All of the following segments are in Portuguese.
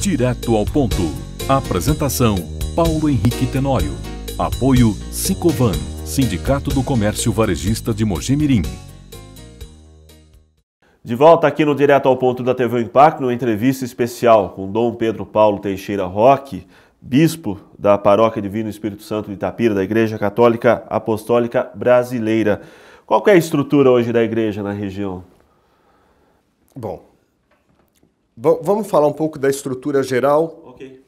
Direto ao ponto. Apresentação: Paulo Henrique Tenório. Apoio Sicovan, Sindicato do Comércio Varejista de Mojimirim. De volta aqui no Direto ao Ponto da TV Impacto, numa entrevista especial com Dom Pedro Paulo Teixeira Roque, bispo da Paróquia Divino Espírito Santo de Itapira, da Igreja Católica Apostólica Brasileira. Qual é a estrutura hoje da igreja na região? Bom, Vamos falar um pouco da estrutura geral. Ok.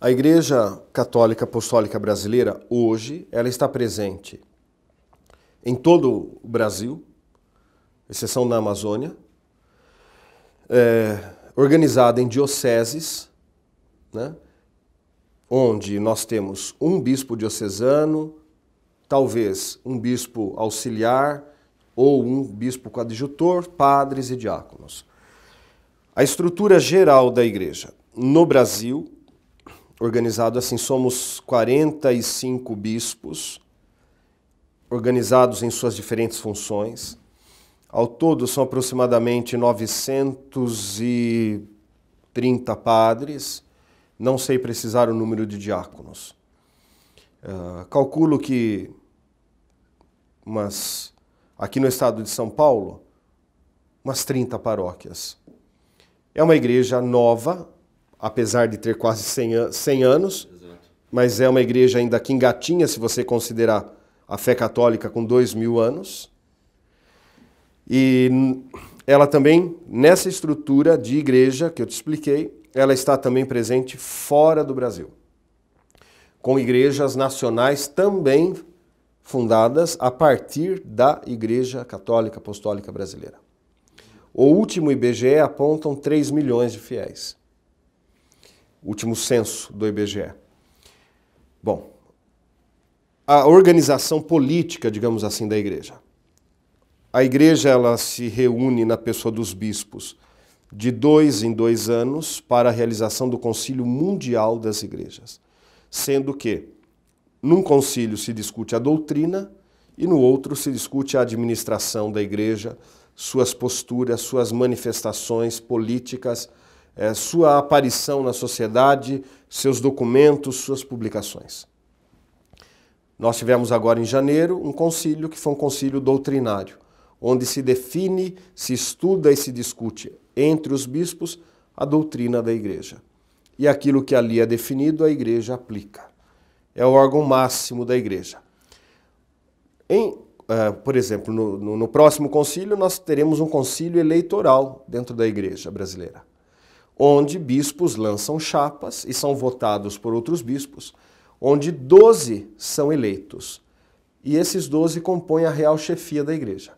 A Igreja Católica Apostólica Brasileira, hoje, ela está presente em todo o Brasil, exceção da Amazônia, é, organizada em dioceses, né, onde nós temos um bispo diocesano, talvez um bispo auxiliar ou um bispo coadjutor, padres e diáconos. A estrutura geral da igreja. No Brasil, organizado assim, somos 45 bispos, organizados em suas diferentes funções. Ao todo, são aproximadamente 930 padres, não sei precisar o número de diáconos. Uh, calculo que aqui no estado de São Paulo, umas 30 paróquias é uma igreja nova, apesar de ter quase 100, anos, Exato. mas é uma igreja ainda que engatinha, se você considerar a fé católica com dois mil anos. E ela também, nessa estrutura de igreja que eu te expliquei, ela está também presente fora do Brasil, com igrejas nacionais também fundadas a partir da Igreja Católica Apostólica Brasileira. O último IBGE apontam 3 milhões de fiéis. último censo do IBGE. Bom, a organização política, digamos assim, da igreja. A igreja ela se reúne na pessoa dos bispos de dois em dois anos para a realização do Concílio Mundial das Igrejas, sendo que num concílio se discute a doutrina e no outro se discute a administração da igreja, suas posturas, suas manifestações políticas, é, sua aparição na sociedade, seus documentos, suas publicações. Nós tivemos agora em janeiro um concílio que foi um concílio doutrinário, onde se define, se estuda e se discute entre os bispos a doutrina da igreja. E aquilo que ali é definido, a igreja aplica. É o órgão máximo da igreja. Em uh, por exemplo, no, no, no próximo concílio nós teremos um concílio eleitoral dentro da igreja brasileira, onde bispos lançam chapas e são votados por outros bispos, onde 12 são eleitos. E esses 12 compõem a real chefia da igreja.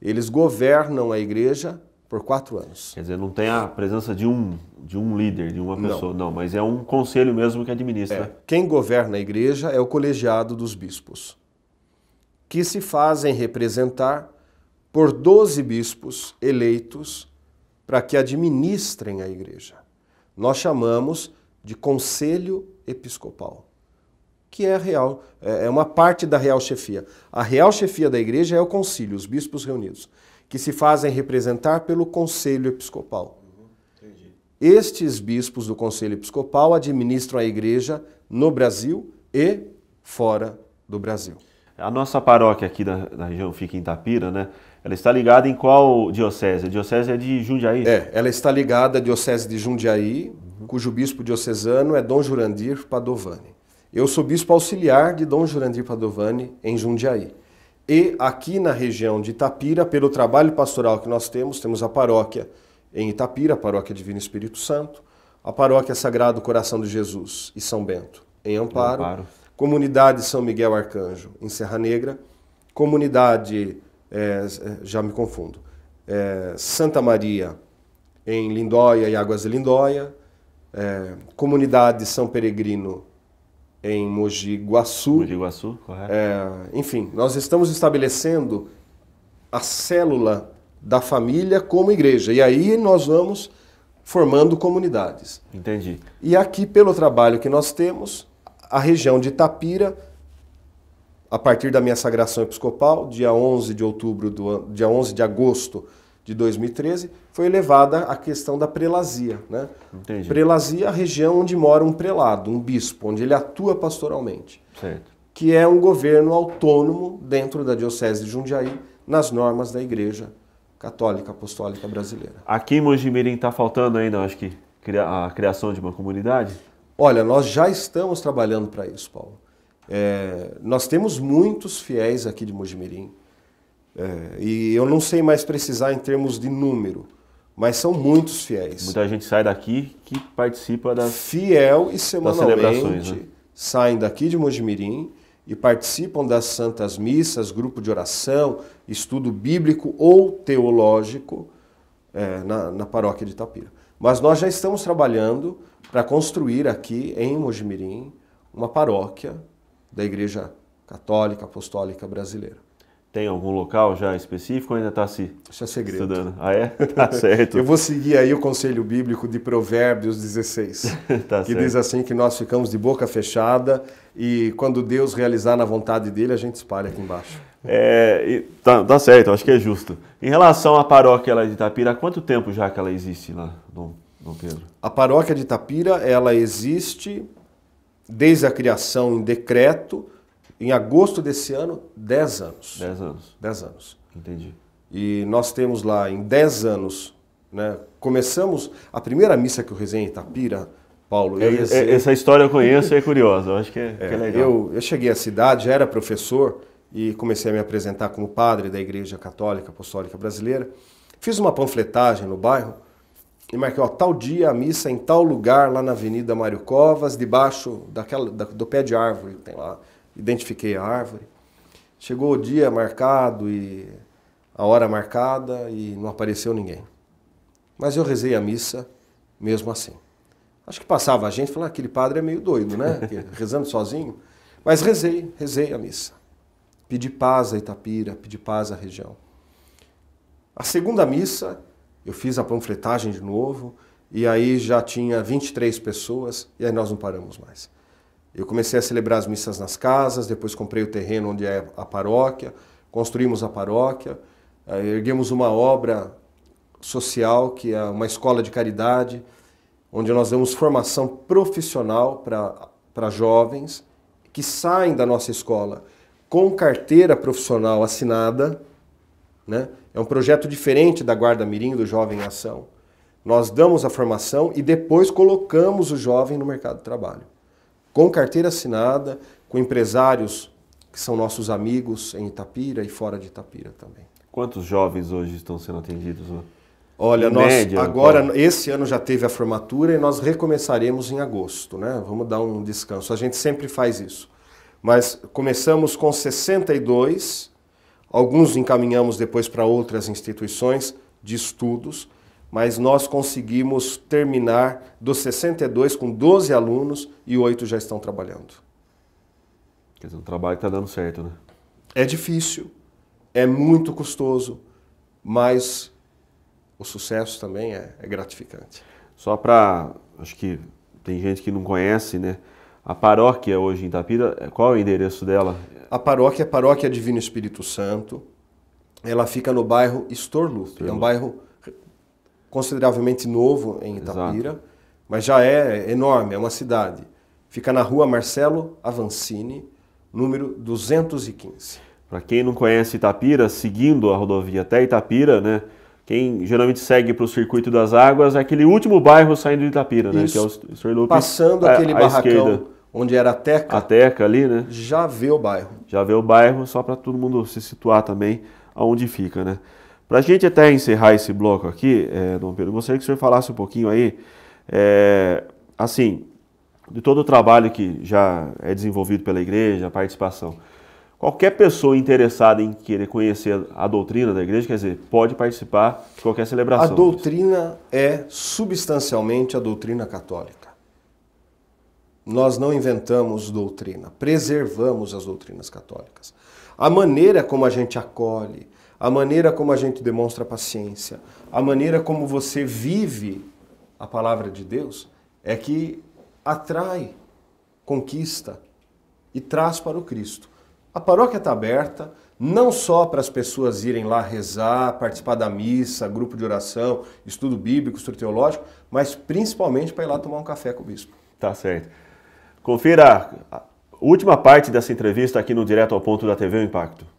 Eles governam a igreja por quatro anos. Quer dizer, não tem a presença de um, de um líder, de uma pessoa, não, não mas é um conselho mesmo que administra. É. Quem governa a igreja é o colegiado dos bispos que se fazem representar por doze bispos eleitos para que administrem a igreja. Nós chamamos de Conselho Episcopal, que é real, é, é uma parte da real chefia. A real chefia da igreja é o concílio, os bispos reunidos, que se fazem representar pelo Conselho Episcopal. Estes bispos do Conselho Episcopal administram a igreja no Brasil e fora do Brasil. A nossa paróquia aqui da, da região fica em Itapira, né? Ela está ligada em qual diocese? A diocese é de Jundiaí? É, ela está ligada à diocese de Jundiaí, uhum. cujo bispo diocesano é Dom Jurandir Padovani. Eu sou bispo auxiliar de Dom Jurandir Padovani em Jundiaí. E aqui na região de Itapira, pelo trabalho pastoral que nós temos, temos a paróquia em Itapira, a paróquia Divino Espírito Santo, a paróquia Sagrado Coração de Jesus e São Bento em Amparo. Amparo. Comunidade São Miguel Arcanjo, em Serra Negra. Comunidade, é, é, já me confundo, é, Santa Maria, em Lindóia e Águas de Lindóia. É, comunidade São Peregrino, em Mogi Guaçu. Mogi Guaçu, correto. É, enfim, nós estamos estabelecendo a célula da família como igreja. E aí nós vamos formando comunidades. Entendi. E aqui, pelo trabalho que nós temos, a região de Tapira, a partir da minha sagração episcopal, dia 11 de outubro do dia 11 de agosto de 2013, foi elevada a questão da prelazia, né? Entendi. Prelazia, a região onde mora um prelado, um bispo, onde ele atua pastoralmente. Certo. Que é um governo autônomo dentro da diocese de Jundiaí, nas normas da Igreja Católica Apostólica Brasileira. Aqui em Mojimirim está faltando ainda, acho que, a criação de uma comunidade? Olha, nós já estamos trabalhando para isso, Paulo. É, nós temos muitos fiéis aqui de Mojimirim. É, e eu não sei mais precisar em termos de número, mas são muitos fiéis. Muita gente sai daqui que participa das Fiel e semanalmente né? saem daqui de Mojimirim e participam das santas missas, grupo de oração, estudo bíblico ou teológico é, na, na paróquia de Tapira. Mas nós já estamos trabalhando para construir aqui em Mojimirim uma paróquia da Igreja Católica Apostólica Brasileira. Tem algum local já específico ou ainda está se Isso é segredo. estudando? Ah, é? Tá certo. Eu vou seguir aí o conselho bíblico de Provérbios 16, tá que certo. diz assim que nós ficamos de boca fechada e quando Deus realizar na vontade dele, a gente espalha aqui embaixo. É, tá, tá, certo, acho que é justo. Em relação à paróquia lá de Itapira, há quanto tempo já que ela existe lá, Dom, Dom Pedro? A paróquia de Itapira, ela existe desde a criação em decreto, em agosto desse ano, 10 anos. 10 anos. 10 anos. Entendi. E nós temos lá, em 10 anos, né, começamos a primeira missa que eu rezei em Itapira, Paulo. É, é, essa história eu conheço e é curiosa, eu acho que é, é, que é legal. Eu, eu cheguei à cidade, já era professor e comecei a me apresentar como padre da Igreja Católica Apostólica Brasileira. Fiz uma panfletagem no bairro e marquei, ó, tal dia a missa em tal lugar, lá na Avenida Mário Covas, debaixo daquela, da, do pé de árvore que tem lá. Identifiquei a árvore. Chegou o dia marcado e a hora marcada e não apareceu ninguém. Mas eu rezei a missa mesmo assim. Acho que passava a gente e falava, ah, aquele padre é meio doido, né? Rezando sozinho. Mas rezei, rezei a missa. Pedi paz a Itapira, pedi paz à região. A segunda missa, eu fiz a panfletagem de novo, e aí já tinha 23 pessoas, e aí nós não paramos mais. Eu comecei a celebrar as missas nas casas, depois comprei o terreno onde é a paróquia, construímos a paróquia, eh, erguemos uma obra social, que é uma escola de caridade, onde nós damos formação profissional para jovens que saem da nossa escola com carteira profissional assinada. Né? É um projeto diferente da Guarda Mirim do Jovem em Ação. Nós damos a formação e depois colocamos o jovem no mercado de trabalho. Com carteira assinada, com empresários que são nossos amigos em Itapira e fora de Itapira também. Quantos jovens hoje estão sendo atendidos? Né? Olha, nós média, agora, qual? esse ano já teve a formatura e nós recomeçaremos em agosto, né? Vamos dar um descanso. A gente sempre faz isso. Mas começamos com 62, alguns encaminhamos depois para outras instituições de estudos, mas nós conseguimos terminar dos 62 com 12 alunos e 8 já estão trabalhando. Quer dizer, o trabalho está dando certo, né? É difícil, é muito custoso, mas o sucesso também é, é gratificante. Só para, acho que tem gente que não conhece, né? A paróquia hoje em Itapira, é, qual é o endereço dela? A paróquia é Paróquia Divino Espírito Santo. Ela fica no bairro Estorlu, É um bairro consideravelmente novo em Itapira, Exato. mas já é enorme, é uma cidade. Fica na rua Marcelo Avancini, número 215. Para quem não conhece Itapira, seguindo a rodovia até Itapira, né? quem geralmente segue para o circuito das águas é aquele último bairro saindo de Itapira, né? Que é o Sr. Lopes. Passando é, aquele barracão esquerda. onde era a Teca. A Teca ali, né? Já vê o bairro. Já vê o bairro, só para todo mundo se situar também aonde fica, né? Para a gente até encerrar esse bloco aqui, é, Dom Pedro, gostaria que o senhor falasse um pouquinho aí, é, assim, de todo o trabalho que já é desenvolvido pela igreja, a participação. Qualquer pessoa interessada em querer conhecer a doutrina da igreja, quer dizer, pode participar de qualquer celebração. A doutrina é substancialmente a doutrina católica. Nós não inventamos doutrina, preservamos as doutrinas católicas. A maneira como a gente acolhe, a maneira como a gente demonstra paciência, a maneira como você vive a palavra de Deus é que atrai, conquista e traz para o Cristo. A paróquia está aberta não só para as pessoas irem lá rezar, participar da missa, grupo de oração, estudo bíblico, estudo teológico, mas principalmente para ir lá tomar um café com o bispo. Tá certo. Confira a última parte dessa entrevista aqui no Direto ao Ponto da TV Impacto.